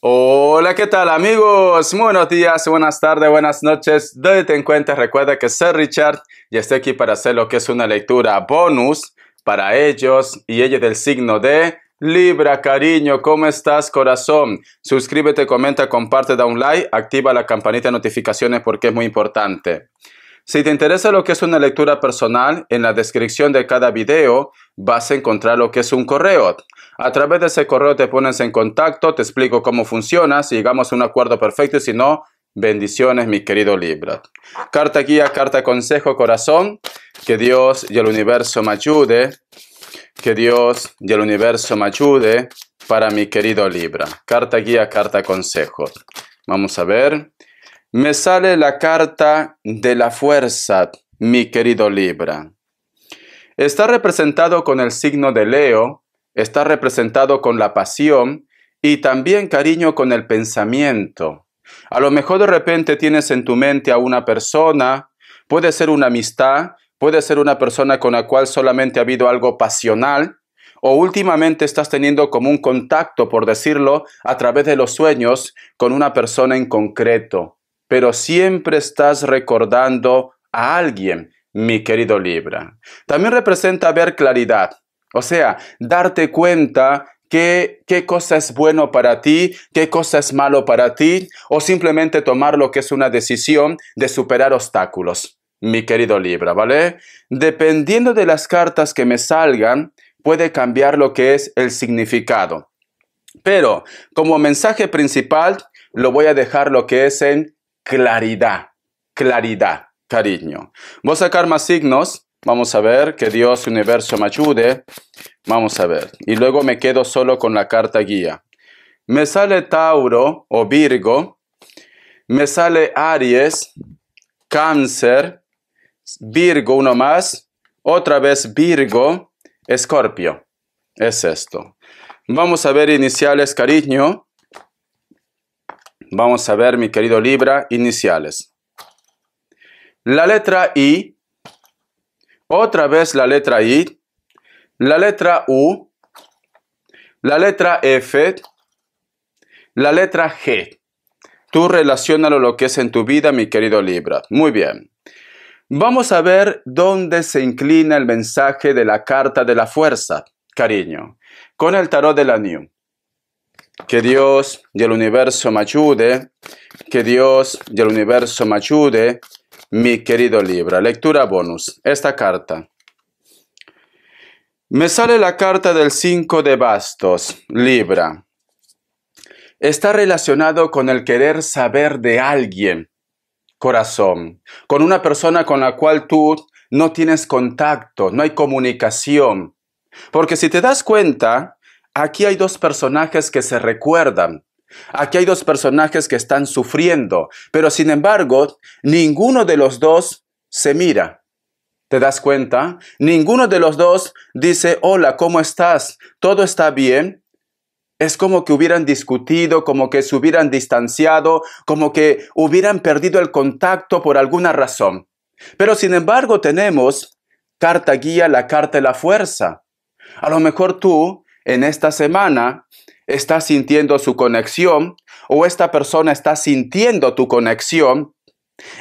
Hola, ¿qué tal amigos? buenos días, buenas tardes, buenas noches. Donde en cuenta, recuerda que soy Richard y estoy aquí para hacer lo que es una lectura bonus para ellos y ella del signo de Libra, cariño, ¿cómo estás, corazón? Suscríbete, comenta, comparte, da un like, activa la campanita de notificaciones porque es muy importante. Si te interesa lo que es una lectura personal, en la descripción de cada video vas a encontrar lo que es un correo. A través de ese correo te pones en contacto, te explico cómo funciona, si llegamos a un acuerdo perfecto y si no, bendiciones mi querido Libra. Carta guía, carta consejo, corazón, que Dios y el universo me ayude, que Dios y el universo me ayude para mi querido Libra. Carta guía, carta consejo. Vamos a ver me sale la carta de la fuerza, mi querido Libra. Está representado con el signo de Leo, está representado con la pasión y también cariño con el pensamiento. A lo mejor de repente tienes en tu mente a una persona, puede ser una amistad, puede ser una persona con la cual solamente ha habido algo pasional, o últimamente estás teniendo como un contacto, por decirlo, a través de los sueños con una persona en concreto pero siempre estás recordando a alguien, mi querido Libra. También representa ver claridad, o sea, darte cuenta qué, qué cosa es bueno para ti, qué cosa es malo para ti, o simplemente tomar lo que es una decisión de superar obstáculos, mi querido Libra, ¿vale? Dependiendo de las cartas que me salgan, puede cambiar lo que es el significado. Pero como mensaje principal, lo voy a dejar lo que es en claridad, claridad, cariño. Voy a sacar más signos. Vamos a ver, que Dios universo me ayude. Vamos a ver. Y luego me quedo solo con la carta guía. Me sale Tauro o Virgo. Me sale Aries, Cáncer, Virgo, uno más. Otra vez Virgo, Escorpio. Es esto. Vamos a ver iniciales, cariño. Vamos a ver, mi querido Libra, iniciales. La letra I, otra vez la letra I, la letra U, la letra F, la letra G. Tú relaciona lo que es en tu vida, mi querido Libra. Muy bien. Vamos a ver dónde se inclina el mensaje de la carta de la fuerza, cariño, con el tarot de la New. Que Dios y el universo me ayude. Que Dios y el universo me ayude. Mi querido Libra. Lectura bonus. Esta carta. Me sale la carta del 5 de bastos. Libra. Está relacionado con el querer saber de alguien. Corazón. Con una persona con la cual tú no tienes contacto, no hay comunicación. Porque si te das cuenta, Aquí hay dos personajes que se recuerdan. Aquí hay dos personajes que están sufriendo, pero sin embargo, ninguno de los dos se mira. ¿Te das cuenta? Ninguno de los dos dice, hola, ¿cómo estás? ¿Todo está bien? Es como que hubieran discutido, como que se hubieran distanciado, como que hubieran perdido el contacto por alguna razón. Pero sin embargo tenemos carta guía, la carta de la fuerza. A lo mejor tú en esta semana ¿estás sintiendo su conexión o esta persona está sintiendo tu conexión,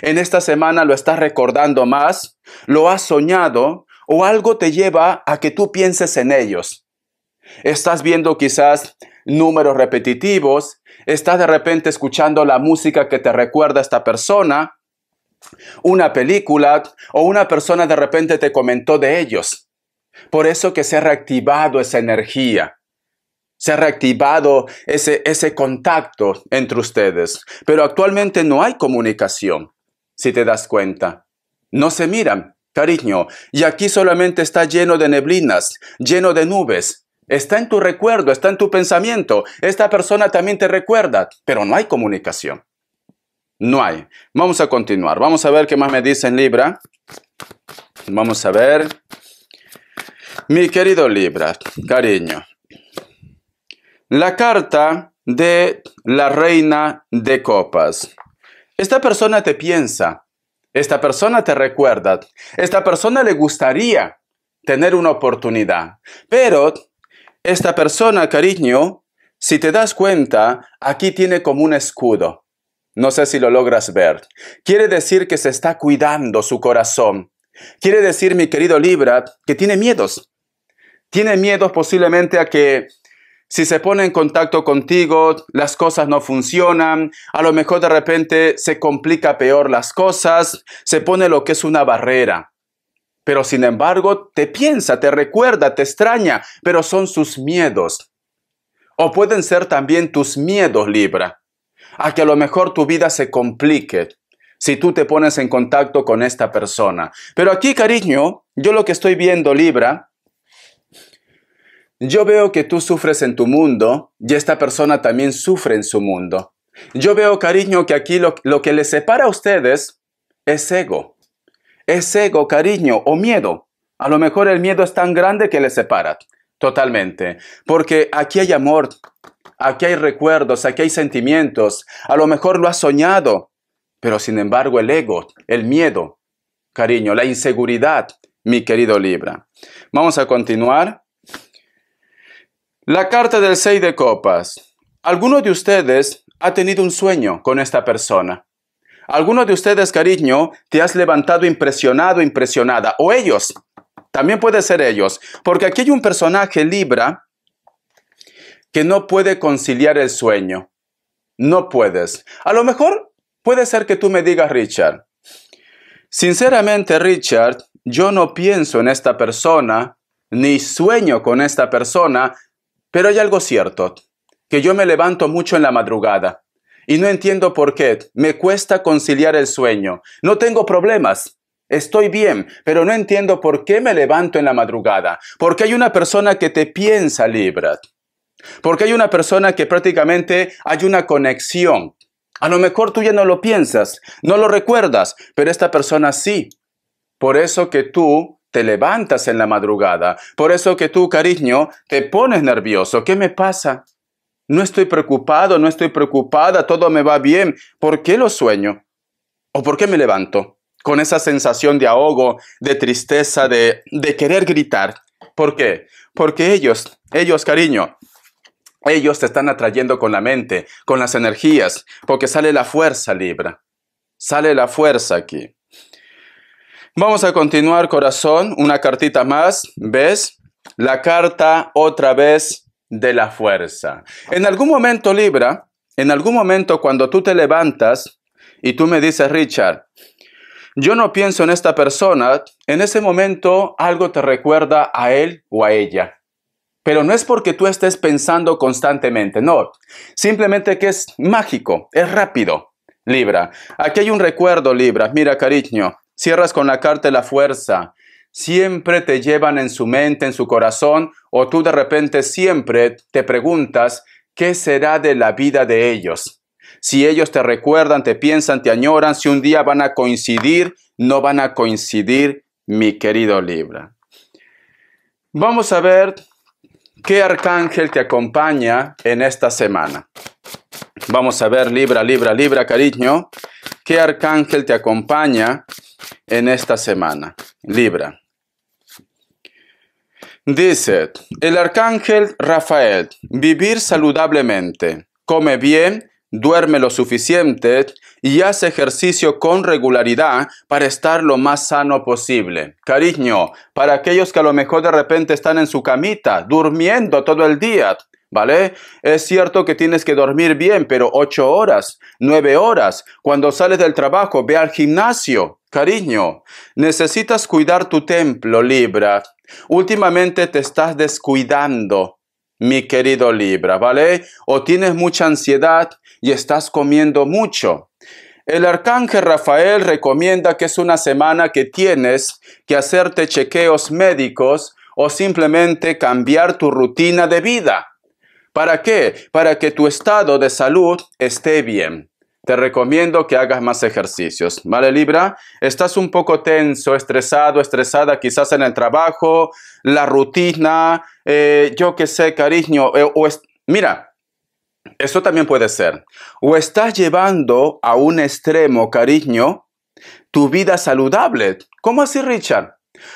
en esta semana lo estás recordando más, lo has soñado o algo te lleva a que tú pienses en ellos. Estás viendo quizás números repetitivos, estás de repente escuchando la música que te recuerda a esta persona, una película o una persona de repente te comentó de ellos. Por eso que se ha reactivado esa energía, se ha reactivado ese, ese contacto entre ustedes, pero actualmente no hay comunicación, si te das cuenta. No se miran, cariño, y aquí solamente está lleno de neblinas, lleno de nubes. Está en tu recuerdo, está en tu pensamiento. Esta persona también te recuerda, pero no hay comunicación. No hay. Vamos a continuar. Vamos a ver qué más me dicen Libra. Vamos a ver. Mi querido Libra, cariño, la carta de la reina de copas. Esta persona te piensa, esta persona te recuerda, esta persona le gustaría tener una oportunidad, pero esta persona, cariño, si te das cuenta, aquí tiene como un escudo. No sé si lo logras ver. Quiere decir que se está cuidando su corazón. Quiere decir, mi querido Libra, que tiene miedos, tiene miedos posiblemente a que si se pone en contacto contigo, las cosas no funcionan, a lo mejor de repente se complica peor las cosas, se pone lo que es una barrera. Pero sin embargo, te piensa, te recuerda, te extraña, pero son sus miedos. O pueden ser también tus miedos, Libra, a que a lo mejor tu vida se complique si tú te pones en contacto con esta persona. Pero aquí, cariño, yo lo que estoy viendo, Libra, yo veo que tú sufres en tu mundo y esta persona también sufre en su mundo. Yo veo, cariño, que aquí lo, que les separa a ustedes es ego. Es ego, cariño, o miedo. A lo mejor el miedo es tan grande que les separa. Totalmente. Porque aquí hay amor, aquí hay recuerdos, aquí hay sentimientos. A lo mejor lo has soñado, pero sin embargo el ego, el miedo, cariño, la inseguridad, mi querido Libra. Vamos a continuar. La carta del 6 de copas. ¿Alguno de ustedes ha tenido un sueño con esta persona? ¿Alguno de ustedes, cariño, te has levantado impresionado, impresionada? O ellos, también puede ser ellos, porque aquí hay un personaje Libra que no puede conciliar el sueño. No puedes. A lo mejor puede ser que tú me digas, Richard, sinceramente, Richard, yo no pienso en esta persona, ni sueño con esta persona, pero hay algo cierto, que yo me levanto mucho en la madrugada y no entiendo por qué. Me cuesta conciliar el sueño. No tengo problemas. Estoy bien, pero no entiendo por qué me levanto en la madrugada. Porque hay una persona que te piensa Libra. Porque hay una persona que prácticamente hay una conexión. A lo mejor tú ya no lo piensas, no lo recuerdas, pero esta persona sí. Por eso que tú te levantas en la madrugada. Por eso que tú, cariño, te pones nervioso. ¿Qué me pasa? No estoy preocupado, no estoy preocupada, todo me va bien. ¿Por qué lo sueño? ¿O por qué me levanto? Con esa sensación de ahogo, de tristeza, de, querer gritar. ¿Por qué? Porque ellos, ellos, cariño, ellos te están atrayendo con la mente, con las energías, porque sale la fuerza libra. Sale la fuerza aquí. Vamos a continuar, corazón. Una cartita más. ¿Ves? La carta otra vez de la fuerza. En algún momento, Libra, en algún momento cuando tú te levantas y tú me dices, Richard, yo no pienso en esta persona, en ese momento algo te recuerda a él o a ella. Pero no es porque tú estés pensando constantemente, no. Simplemente que es mágico, es rápido. Libra, aquí hay un recuerdo, Libra. Mira, cariño, Cierras con la carta de la fuerza. Siempre te llevan en su mente, en su corazón, o tú de repente siempre te preguntas, ¿qué será de la vida de ellos? Si ellos te recuerdan, te piensan, te añoran, si un día van a coincidir, no van a coincidir, mi querido Libra. Vamos a ver qué arcángel te acompaña en esta semana. Vamos a ver, Libra, Libra, Libra, cariño, qué arcángel te acompaña en esta semana. Libra. Dice, el arcángel Rafael, vivir saludablemente, come bien, duerme lo suficiente y hace ejercicio con regularidad para estar lo más sano posible. Cariño, para aquellos que a lo mejor de repente están en su camita, durmiendo todo el día, ¿Vale? Es cierto que tienes que dormir bien, pero ocho horas, nueve horas. Cuando sales del trabajo, ve al gimnasio. Cariño, necesitas cuidar tu templo, Libra. Últimamente te estás descuidando, mi querido Libra, ¿vale? O tienes mucha ansiedad y estás comiendo mucho. El arcángel Rafael recomienda que es una semana que tienes que hacerte chequeos médicos o simplemente cambiar tu rutina de vida. ¿Para qué? Para que tu estado de salud esté bien. Te recomiendo que hagas más ejercicios. ¿Vale, Libra? Estás un poco tenso, estresado, estresada quizás en el trabajo, la rutina, eh, yo qué sé, cariño. Eh, o Mira, eso también puede ser. O estás llevando a un extremo, cariño, tu vida saludable. ¿Cómo así, Richard?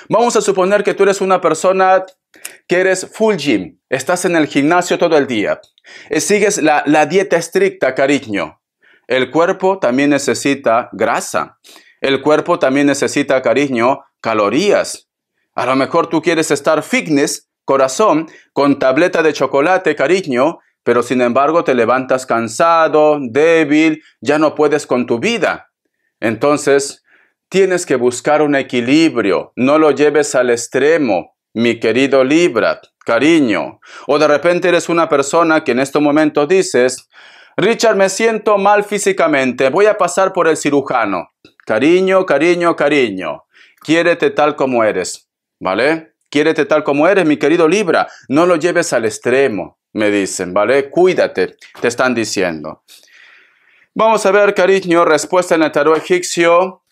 Vamos a suponer que tú eres una persona que eres full gym, estás en el gimnasio todo el día, sigues la, la dieta estricta, cariño. El cuerpo también necesita grasa. El cuerpo también necesita, cariño, calorías. A lo mejor tú quieres estar fitness, corazón, con tableta de chocolate, cariño, pero sin embargo te levantas cansado, débil, ya no puedes con tu vida. Entonces, tienes que buscar un equilibrio, no lo lleves al extremo, mi querido Libra, cariño. O de repente eres una persona que en estos momentos dices, Richard, me siento mal físicamente, voy a pasar por el cirujano. Cariño, cariño, cariño. Quiérete tal como eres, ¿vale? Quiérete tal como eres, mi querido Libra. No lo lleves al extremo, me dicen, ¿vale? Cuídate, te están diciendo. Vamos a ver, cariño, respuesta en el tarot egipcio.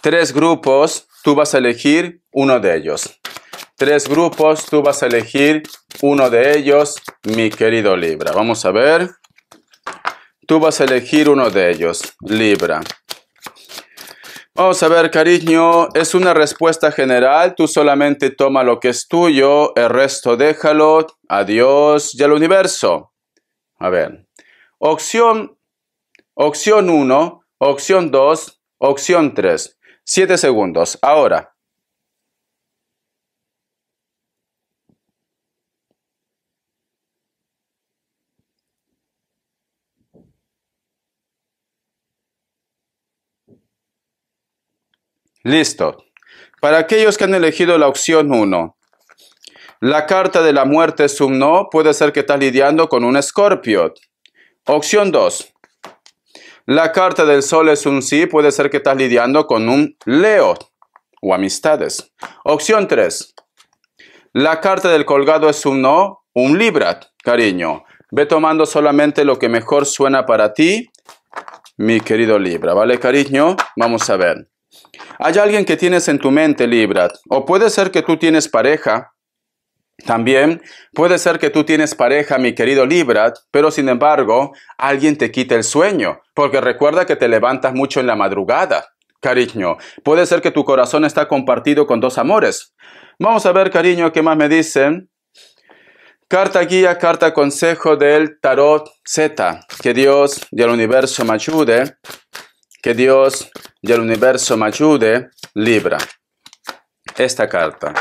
Tres grupos, tú vas a elegir uno de ellos tres grupos, tú vas a elegir uno de ellos, mi querido Libra. Vamos a ver. Tú vas a elegir uno de ellos, Libra. Vamos a ver, cariño, es una respuesta general, tú solamente toma lo que es tuyo, el resto déjalo, adiós y al universo. A ver, opción, opción 1, opción 2, opción 3. 7 segundos, ahora. Listo. Para aquellos que han elegido la opción 1, la carta de la muerte es un no, puede ser que estás lidiando con un escorpio. Opción 2. La carta del sol es un sí, puede ser que estás lidiando con un leo o amistades. Opción 3. La carta del colgado es un no, un libra, cariño. Ve tomando solamente lo que mejor suena para ti, mi querido libra, ¿vale, cariño? Vamos a ver. Hay alguien que tienes en tu mente, Libra, o puede ser que tú tienes pareja. También puede ser que tú tienes pareja, mi querido Libra, pero sin embargo, alguien te quita el sueño, porque recuerda que te levantas mucho en la madrugada. Cariño, puede ser que tu corazón está compartido con dos amores. Vamos a ver, cariño, qué más me dicen. Carta guía, carta consejo del tarot Z. Que Dios del universo me ayude que Dios y el universo me ayude, Libra. Esta carta.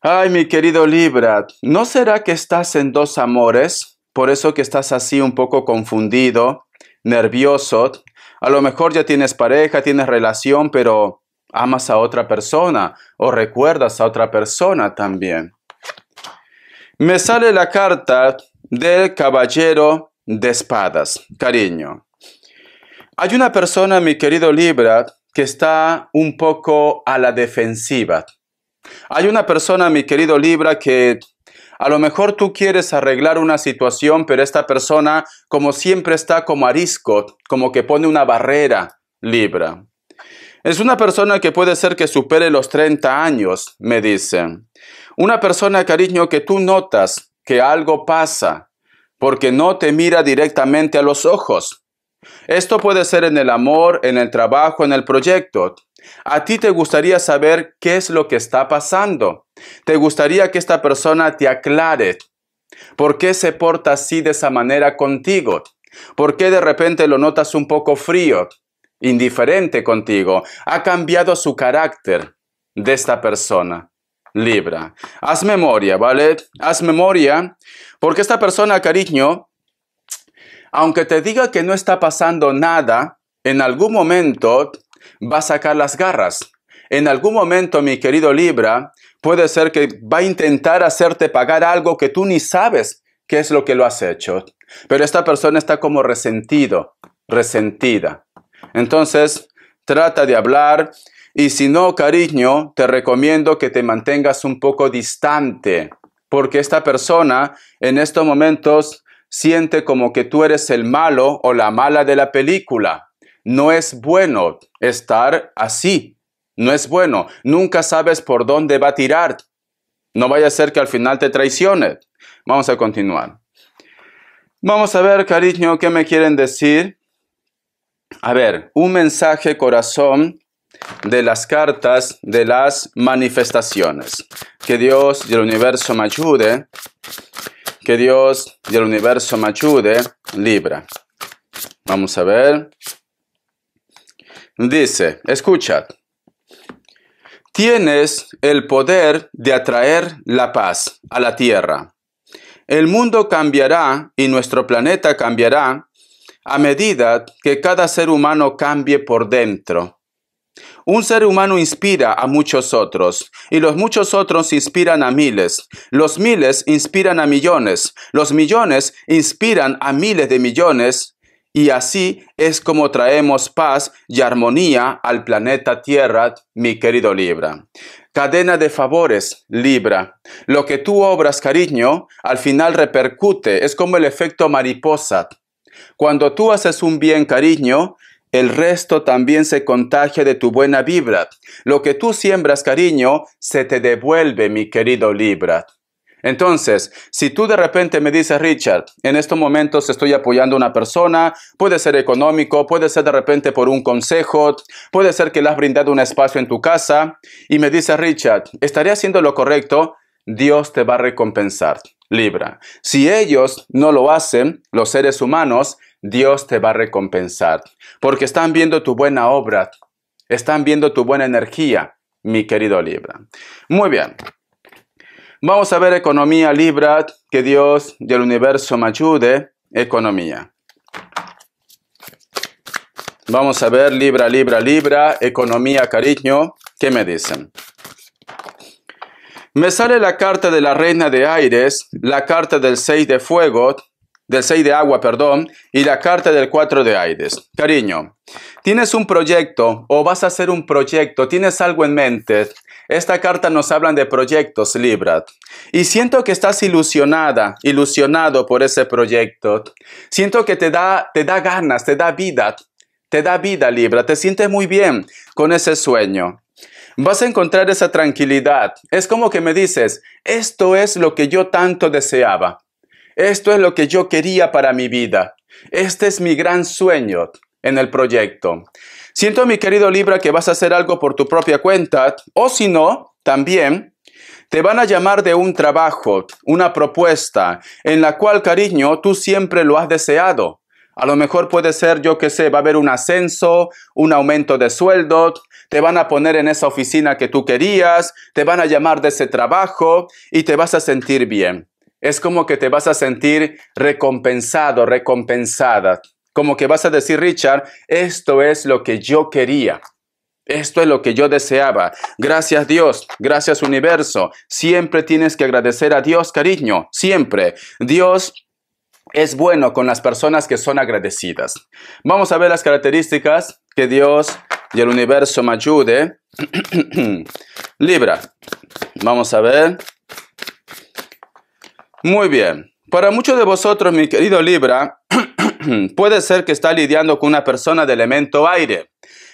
Ay, mi querido Libra, ¿no será que estás en dos amores? Por eso que estás así un poco confundido, nervioso. A lo mejor ya tienes pareja, tienes relación, pero amas a otra persona o recuerdas a otra persona también. Me sale la carta del caballero de espadas, cariño. Hay una persona, mi querido Libra, que está un poco a la defensiva. Hay una persona, mi querido Libra, que a lo mejor tú quieres arreglar una situación, pero esta persona, como siempre, está como arisco, como que pone una barrera, Libra. Es una persona que puede ser que supere los 30 años, me dicen. Una persona, cariño, que tú notas que algo pasa, porque no te mira directamente a los ojos. Esto puede ser en el amor, en el trabajo, en el proyecto. A ti te gustaría saber qué es lo que está pasando. Te gustaría que esta persona te aclare por qué se porta así de esa manera contigo. ¿Por qué de repente lo notas un poco frío, indiferente contigo? Ha cambiado su carácter de esta persona. Libra. Haz memoria, ¿vale? Haz memoria porque esta persona, cariño, aunque te diga que no está pasando nada, en algún momento va a sacar las garras. En algún momento, mi querido Libra, puede ser que va a intentar hacerte pagar algo que tú ni sabes qué es lo que lo has hecho. Pero esta persona está como resentido, resentida. Entonces, trata de hablar y si no, cariño, te recomiendo que te mantengas un poco distante, porque esta persona en estos momentos siente como que tú eres el malo o la mala de la película. No es bueno estar así. No es bueno. Nunca sabes por dónde va a tirar. No vaya a ser que al final te traicione. Vamos a continuar. Vamos a ver, cariño, qué me quieren decir. A ver, un mensaje corazón de las cartas de las manifestaciones. Que Dios y el universo me ayude Dios y el universo me ayude, Libra. Vamos a ver. Dice, escucha, tienes el poder de atraer la paz a la Tierra. El mundo cambiará y nuestro planeta cambiará a medida que cada ser humano cambie por dentro un ser humano inspira a muchos otros, y los muchos otros inspiran a miles, los miles inspiran a millones, los millones inspiran a miles de millones, y así es como traemos paz y armonía al planeta Tierra, mi querido Libra. Cadena de favores, Libra. Lo que tú obras, cariño, al final repercute, es como el efecto mariposa. Cuando tú haces un bien, cariño, el resto también se contagia de tu buena vibra. Lo que tú siembras, cariño, se te devuelve, mi querido Libra. Entonces, si tú de repente me dices, Richard, en estos momentos estoy apoyando a una persona, puede ser económico, puede ser de repente por un consejo, puede ser que le has brindado un espacio en tu casa, y me dices, Richard, ¿estaré haciendo lo correcto? Dios te va a recompensar. Libra. Si ellos no lo hacen, los seres humanos, Dios te va a recompensar, porque están viendo tu buena obra, están viendo tu buena energía, mi querido Libra. Muy bien. Vamos a ver economía Libra, que Dios del universo me ayude. Economía. Vamos a ver Libra, Libra, Libra, economía, cariño. ¿Qué me dicen? Me sale la carta de la reina de aires, la carta del seis de fuego, del 6 de agua, perdón, y la carta del 4 de aires. Cariño, tienes un proyecto o vas a hacer un proyecto, tienes algo en mente. Esta carta nos habla de proyectos, Libra. Y siento que estás ilusionada, ilusionado por ese proyecto. Siento que te da, te da ganas, te da vida, te da vida, Libra. Te sientes muy bien con ese sueño vas a encontrar esa tranquilidad. Es como que me dices, esto es lo que yo tanto deseaba. Esto es lo que yo quería para mi vida. Este es mi gran sueño en el proyecto. Siento, mi querido Libra, que vas a hacer algo por tu propia cuenta, o si no, también te van a llamar de un trabajo, una propuesta, en la cual, cariño, tú siempre lo has deseado. A lo mejor puede ser, yo qué sé, va a haber un ascenso, un aumento de sueldo, te van a poner en esa oficina que tú querías, te van a llamar de ese trabajo y te vas a sentir bien es como que te vas a sentir recompensado, recompensada. Como que vas a decir, Richard, esto es lo que yo quería. Esto es lo que yo deseaba. Gracias Dios, gracias universo. Siempre tienes que agradecer a Dios, cariño, siempre. Dios es bueno con las personas que son agradecidas. Vamos a ver las características que Dios y el universo me ayude. Libra, vamos a ver. Muy bien. Para muchos de vosotros, mi querido Libra, puede ser que está lidiando con una persona de elemento aire,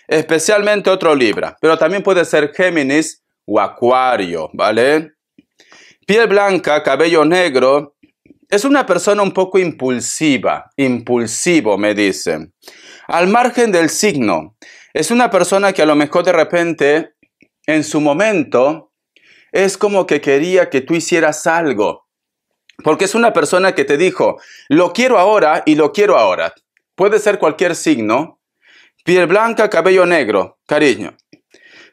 especialmente otro Libra, pero también puede ser Géminis o Acuario, ¿vale? Piel blanca, cabello negro, es una persona un poco impulsiva, impulsivo, me dicen. Al margen del signo, es una persona que a lo mejor de repente, en su momento, es como que quería que tú hicieras algo, porque es una persona que te dijo, lo quiero ahora y lo quiero ahora. Puede ser cualquier signo. Piel blanca, cabello negro, cariño.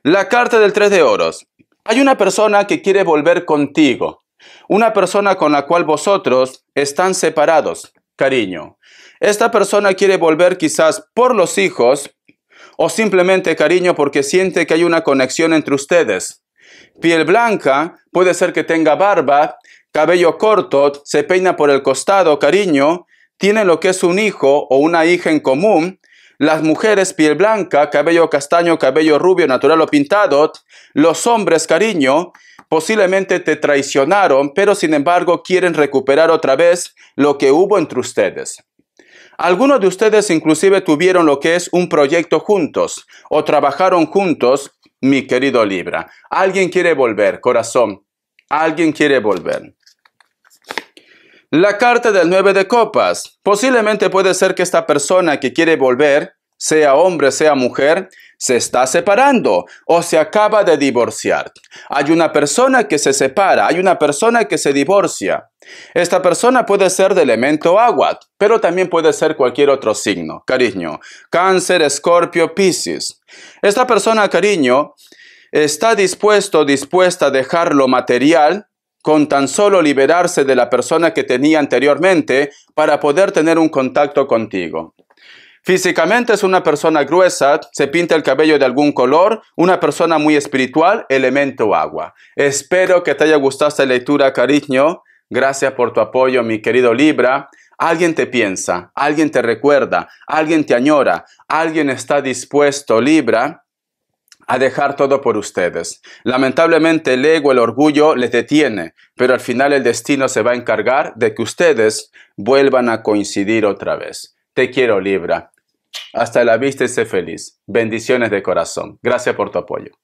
La carta del tres de oros. Hay una persona que quiere volver contigo. Una persona con la cual vosotros están separados, cariño. Esta persona quiere volver quizás por los hijos o simplemente cariño porque siente que hay una conexión entre ustedes. Piel blanca, puede ser que tenga barba cabello corto, se peina por el costado, cariño, tiene lo que es un hijo o una hija en común, las mujeres piel blanca, cabello castaño, cabello rubio, natural o pintado, los hombres, cariño, posiblemente te traicionaron, pero sin embargo quieren recuperar otra vez lo que hubo entre ustedes. Algunos de ustedes inclusive tuvieron lo que es un proyecto juntos o trabajaron juntos, mi querido Libra. Alguien quiere volver, corazón. Alguien quiere volver. La carta del 9 de copas. Posiblemente puede ser que esta persona que quiere volver, sea hombre, sea mujer, se está separando o se acaba de divorciar. Hay una persona que se separa, hay una persona que se divorcia. Esta persona puede ser de elemento agua, pero también puede ser cualquier otro signo. Cariño, cáncer, escorpio, piscis. Esta persona, cariño, está dispuesto, dispuesta a dejar lo material con tan solo liberarse de la persona que tenía anteriormente para poder tener un contacto contigo. Físicamente es una persona gruesa, se pinta el cabello de algún color, una persona muy espiritual, elemento agua. Espero que te haya gustado esta lectura, cariño. Gracias por tu apoyo, mi querido Libra. Alguien te piensa, alguien te recuerda, alguien te añora, alguien está dispuesto, Libra, a dejar todo por ustedes. Lamentablemente el ego, el orgullo les detiene, pero al final el destino se va a encargar de que ustedes vuelvan a coincidir otra vez. Te quiero Libra. Hasta la vista y sé feliz. Bendiciones de corazón. Gracias por tu apoyo.